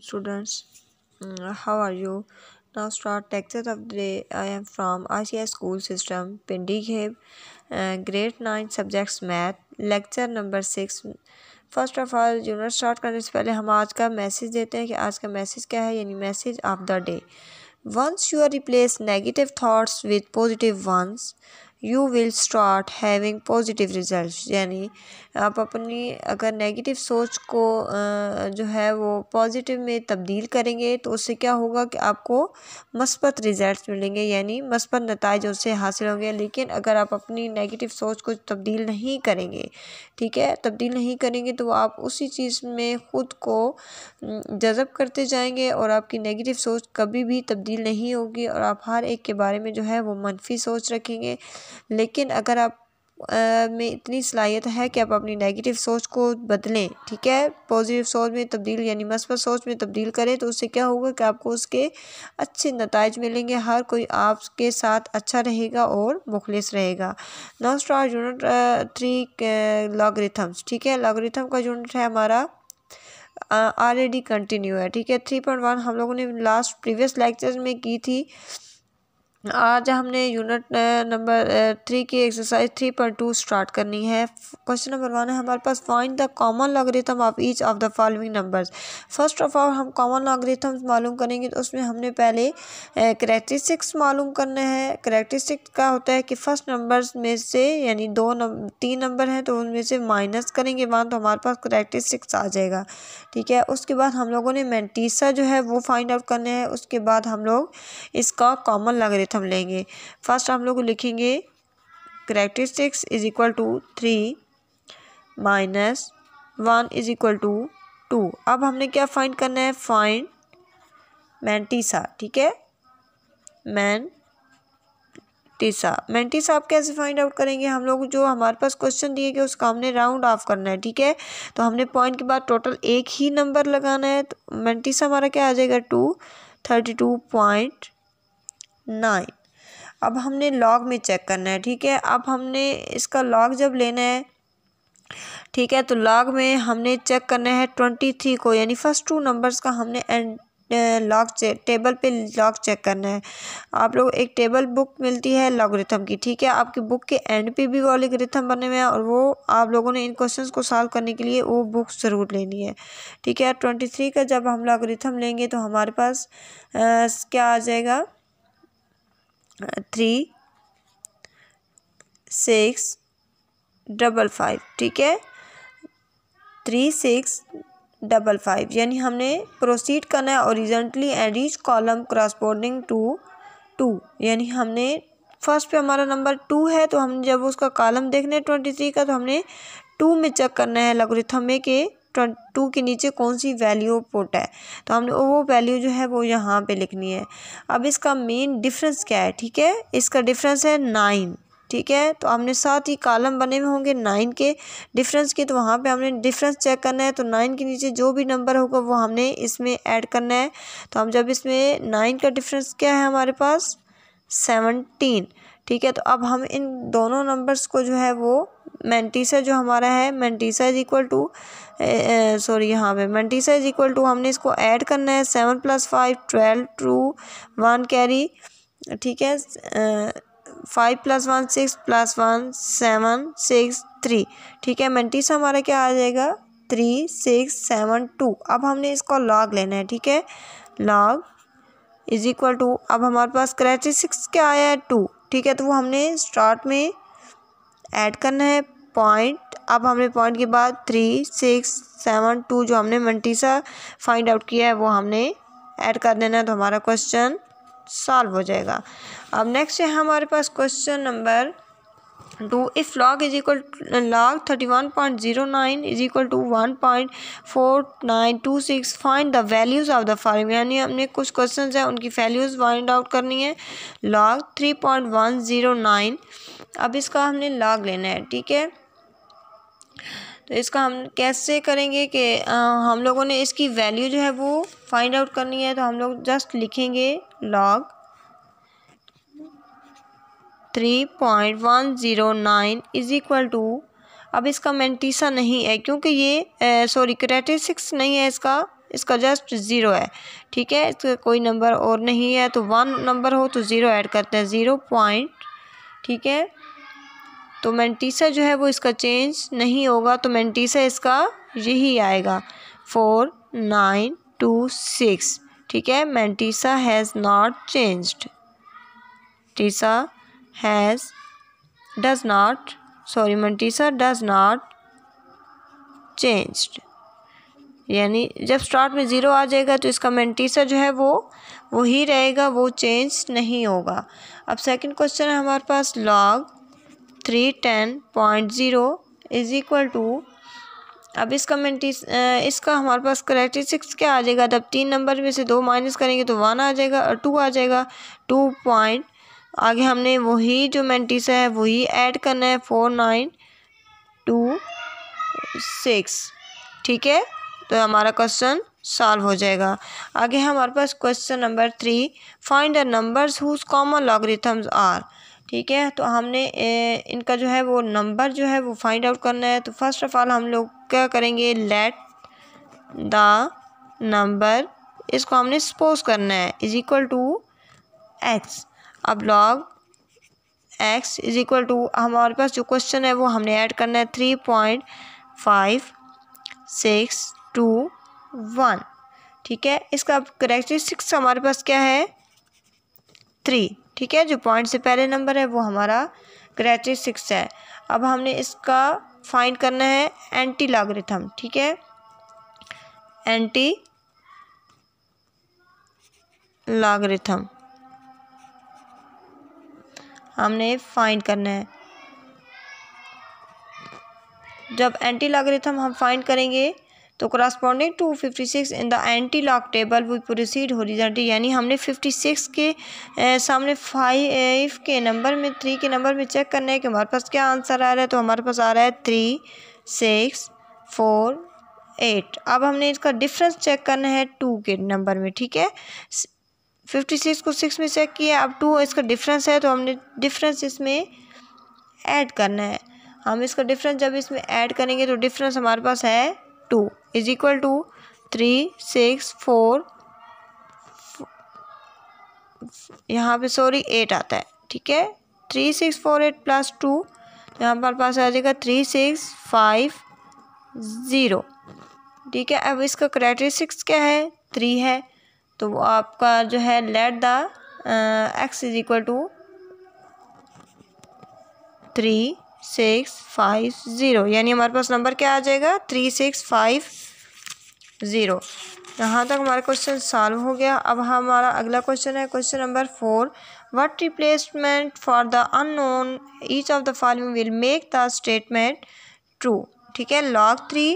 students uh, how are you now start lecture of the day i am from ics school system pindighev uh, grade 9 subjects math lecture number 6 first of all unit start करने से पहले हम आज का message देते हैं कि आज का मैसेज क्या है यानी message of the day once you replace negative thoughts with positive ones you will start having positive result यानी आप अपनी अगर नेगेटिव सोच को जो है वो पॉजिटिव में तब्दील करेंगे तो उससे क्या होगा कि आपको मस्बत रिज़ल्ट मिलेंगे यानी मस्बत नतज उससे हासिल होंगे लेकिन अगर आप अपनी नेगेटिव सोच को तब्दील नहीं करेंगे ठीक है तब्दील नहीं करेंगे तो आप उसी चीज़ में ख़ुद को जज़ब करते जाएंगे और आपकी नेगेटिव सोच कभी भी तब्दील नहीं होगी और आप हर एक के बारे में जो है वो मनफी सोच रखेंगे लेकिन अगर आप में इतनी सलाहियत है कि आप अपनी नेगेटिव सोच को बदलें ठीक है पॉजिटिव सोच में तब्दील यानी मसबत सोच में तब्दील करें तो उससे क्या होगा कि आपको उसके अच्छे नतज मिलेंगे हर कोई आपके साथ अच्छा रहेगा और मुखलिस रहेगा now start unit three logarithms ठीक है लॉगरिथम का यूनिट है हमारा ऑलरेडी कंटिन्यू है ठीक है थ्री पॉइंट वन हम लोगों ने लास्ट प्रीवियस लेक्चर में की थी आज हमने यूनिट नंबर थ्री की exercise three point two start करनी है क्वेश्चन नंबर वन है हमारे पास find the common logarithm of each of the following numbers first of all हम कॉमन लॉगरिथम मालूम करेंगे तो उसमें हमने पहले करेक्टरिस्टिक्स मालूम करना है करेक्टरिस्टिक्स का होता है कि फर्स्ट नंबर्स में से यानी दो नंबर तीन नंबर हैं तो उनमें से माइनस करेंगे वन तो हमारे पास करेक्टरिस्टिक्स आ जाएगा ठीक है उसके बाद हम लोगों ने मैंटीसा जो है वो फाइंड आउट करना है उसके बाद हम लोग इसका कॉमन लॉगरिथम हम लेंगे फर्स्ट हम लोग लिखेंगे characteristics is equal to three minus one is equal to two अब हमने क्या फाइंड करना है फाइंड मैंटीसा ठीक है मैन टीसा मेंटीसा आप कैसे फाइंड आउट करेंगे हम लोग जो हमारे पास क्वेश्चन दिए गए उसका हमने राउंड ऑफ करना है ठीक है तो हमने पॉइंट के बाद टोटल एक ही नंबर लगाना है तो मैंटीसा हमारा क्या आ जाएगा two thirty two point nine अब हमने लॉग में चेक करना है ठीक है अब हमने इसका लॉग जब लेना है ठीक है तो लॉग में हमने चेक करना है ट्वेंटी थ्री को यानी फ़र्स्ट टू नंबर्स का हमने एंड लॉग टेबल पे लॉग चेक करना है आप लोग एक टेबल बुक मिलती है लॉगरिथम की ठीक है आपकी बुक के एंड पे भी वो लॉगरिथम बने हुए हैं और वो आप लोगों ने इन क्वेश्चंस को सॉल्व करने के लिए वो बुक ज़रूर लेनी है ठीक है ट्वेंटी थ्री का जब हम लॉगरिथम लेंगे तो हमारे पास आ, क्या आ जाएगा थ्री सिक्स डबल फाइव ठीक है थ्री सिक्स डबल फाइव यानी हमने प्रोसीड करना है horizontally and each column corresponding to two यानी हमने फर्स्ट पे हमारा नंबर टू है तो हम जब उसका कॉलम देखने ट्वेंटी थ्री का तो हमने टू में चेक करना है लगोरिथम में के टू के नीचे कौन सी वैल्यू पुट है तो हमने वो वैल्यू जो है वो यहाँ पे लिखनी है अब इसका मेन डिफरेंस क्या है ठीक है इसका डिफरेंस है नाइन ठीक है तो हमने साथ ही कॉलम बने हुए होंगे नाइन के डिफरेंस के तो वहाँ पे हमने डिफरेंस चेक करना है तो नाइन के नीचे जो भी नंबर होगा वो हमने इसमें ऐड करना है तो हम जब इसमें नाइन का डिफरेंस क्या है हमारे पास सेवनटीन ठीक है तो अब हम इन दोनों नंबर्स को जो है वो मेंटीसा जो हमारा है mantissa is equal to sorry यहाँ पे मेंटीसा इज इक्वल टू हमने इसको ऐड करना है seven plus five twelve two one carry ठीक है five plus one six plus one seven six three ठीक है मेंटीसा हमारा क्या आ जाएगा थ्री सिक्स सेवन टू अब हमने इसको लॉग लेना है ठीक है लॉग इज इक्वल टू अब हमारे पास सिक्स क्या आया है टू ठीक है तो वो हमने स्टार्ट में ऐड करना है पॉइंट अब हमने पॉइंट के बाद थ्री सिक्स सेवन टू जो हमने मंटीसा फाइंड आउट किया है वो हमने ऐड कर देना है तो हमारा क्वेश्चन सॉल्व हो जाएगा अब नेक्स्ट है हमारे पास question number two if log is equal log thirty one point zero nine is equal to one point four nine two six find the values of the following यानी हमने कुछ question हैं उनकी वैल्यूज़ फाइंड आउट करनी है log three point one zero nine अब इसका हमने लॉग लेना है ठीक है तो इसका हम कैसे करेंगे कि हम लोगों ने इसकी वैल्यू जो है वो फाइंड आउट करनी है तो हम लोग जस्ट लिखेंगे log three point one zero nine is equal to अब इसका मैंटीसा नहीं है क्योंकि ये सॉरी क्रेटिसिक्स सिक्स नहीं है इसका इसका जस्ट ज़ीरो है ठीक है इसका कोई नंबर और नहीं है तो वन नंबर हो तो ज़ीरो ऐड करते हैं ज़ीरो पॉइंट ठीक है तो मैंटीसा जो है वो इसका चेंज नहीं होगा तो मैंटीसा इसका यही आएगा फोर नाइन टू सिक्स ठीक है मैंटीसा हैज़ नॉट चेंज्ड टीसा has does not sorry Montessor does not changed यानी जब स्टार्ट में ज़ीरो आ जाएगा तो इसका मेंटीसर जो है वो वो ही रहेगा वो चेंज नहीं होगा अब सेकंड क्वेश्चन है हमारे पास log three ten point zero is equal to अब इसका मेंटीस इसका हमारे पास सिक्स क्या आ जाएगा जब तीन नंबर में से दो माइनस करेंगे तो वन आ जाएगा और टू आ जाएगा टू पॉइंट आगे हमने वही जो मेंटिस है वही ऐड करना है फोर नाइन टू सिक्स ठीक है तो हमारा क्वेश्चन सॉल्व हो जाएगा आगे हमारे पास question number three find the numbers whose common logarithms are ठीक है तो हमने ए, इनका जो है वो नंबर जो है वो फाइंड आउट करना है तो फर्स्ट ऑफ ऑल हम लोग क्या करेंगे लेट द नंबर इसको हमने सपोज करना है इज इक्वल टू एक्स अब log X is equal to हमारे पास जो क्वेश्चन है वो हमने ऐड करना है three point five six two one ठीक है इसका करेक्टरिस्टिक्स हमारे पास क्या है थ्री ठीक है जो पॉइंट से पहले नंबर है वो हमारा करेक्टरिस्टिक्स है अब हमने इसका फाइंड करना है एंटी लॉगरिथम ठीक है एंटी लॉगरिथम हमने फाइंड करना है जब एंटी लॉगरिथम हम फाइंड करेंगे तो corresponding to fifty six in the antilog table we proceed horizontally यानी हमने फिफ्टी सिक्स के सामने फाइव के नंबर में थ्री के नंबर में चेक करना है कि हमारे पास क्या आंसर आ रहा है तो हमारे पास आ रहा है थ्री सिक्स फोर एट अब हमने इसका डिफरेंस चेक करना है टू के नंबर में ठीक है फिफ्टी सिक्स को सिक्स में चेक किया अब टू इसका डिफरेंस है तो हमने डिफरेंस इसमें ऐड करना है हम इसका डिफरेंस जब इसमें ऐड करेंगे तो डिफरेंस हमारे पास है two is equal to three six four यहाँ पे सॉरी एट आता है ठीक है three six four eight plus two यहाँ पर पास आ जाएगा थ्री सिक्स फाइव ज़ीरो ठीक है अब इसका क्राइटेरिस्टिक्स क्या है थ्री है तो वो आपका जो है let the x is equal to three six five zero यानी हमारे पास नंबर क्या आ जाएगा थ्री सिक्स फाइव ज़ीरो यहाँ तक हमारा क्वेश्चन सॉल्व हो गया अब हमारा अगला क्वेश्चन है question number four what replacement for the unknown each of the following will make the statement true ठीक है log three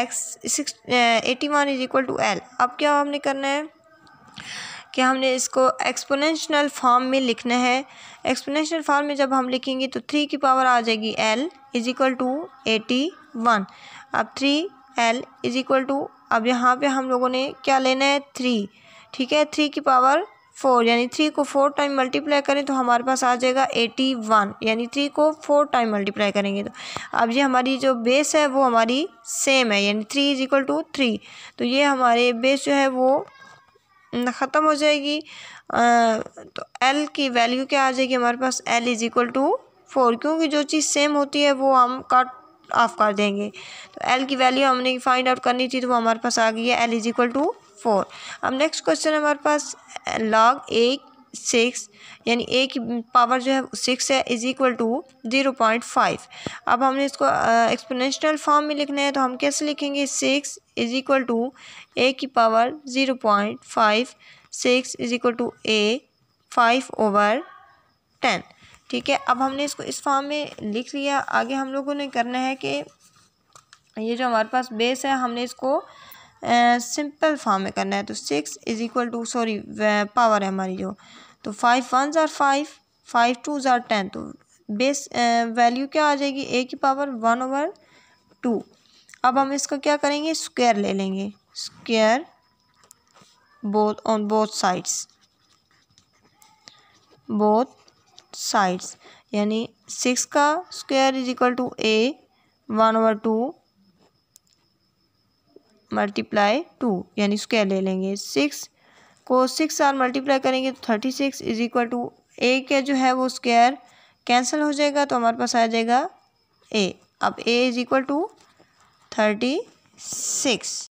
x six eighty one is equal to L अब क्या हमने करना है कि हमने इसको एक्सपोनेंशनल फॉर्म में लिखना है एक्सपोनेंशनल फॉर्म में जब हम लिखेंगे तो थ्री की पावर आ जाएगी L is equal to eighty one अब three L is equal to अब यहाँ पे हम लोगों ने क्या लेना है थ्री ठीक है थ्री की पावर फोर यानी थ्री को फोर टाइम मल्टीप्लाई करें तो हमारे पास आ जाएगा एटी वन यानी थ्री को फोर टाइम मल्टीप्लाई करेंगे तो अब ये हमारी जो बेस है वो हमारी सेम है यानी three is equal to three तो ये हमारे बेस जो है वो ख़त्म हो जाएगी तो एल की वैल्यू क्या आ जाएगी हमारे पास L is equal to four क्योंकि जो चीज़ सेम होती है वो हम कट ऑफ कर देंगे तो एल की वैल्यू हमने फाइंड आउट करनी थी तो वो हमारे पास आ गई है L is equal to four अब नेक्स्ट क्वेश्चन हमारे पास लॉग एक सिक्स यानी ए की पावर जो है सिक्स है is equal to zero point five अब हमने इसको एक्सपोनेंशियल फॉर्म में लिखना है तो हम कैसे लिखेंगे six is equal to A की power zero point five six is equal to A five over ten ठीक है अब हमने इसको इस फॉर्म में लिख लिया आगे हम लोगों ने करना है कि ये जो हमारे पास बेस है हमने इसको सिंपल फॉर्म में करना है तो six is equal to sorry power है हमारी जो तो फाइव वन ज़ार फाइव फाइव टू ज़ार टेन तो बेस वैल्यू क्या आ जाएगी ए की पावर वन ओवर टू अब हम इसका क्या करेंगे स्क्वायर ले लेंगे square both on both sides both sides यानी सिक्स का square is equal to A one over two multiply two यानी स्क्वायर ले लेंगे सिक्स को सिक्स आर मल्टीप्लाई करेंगे तो thirty six is equal to A के जो है वो स्क्वायर कैंसिल हो जाएगा तो हमारे पास आ जाएगा ए अब A is equal to thirty six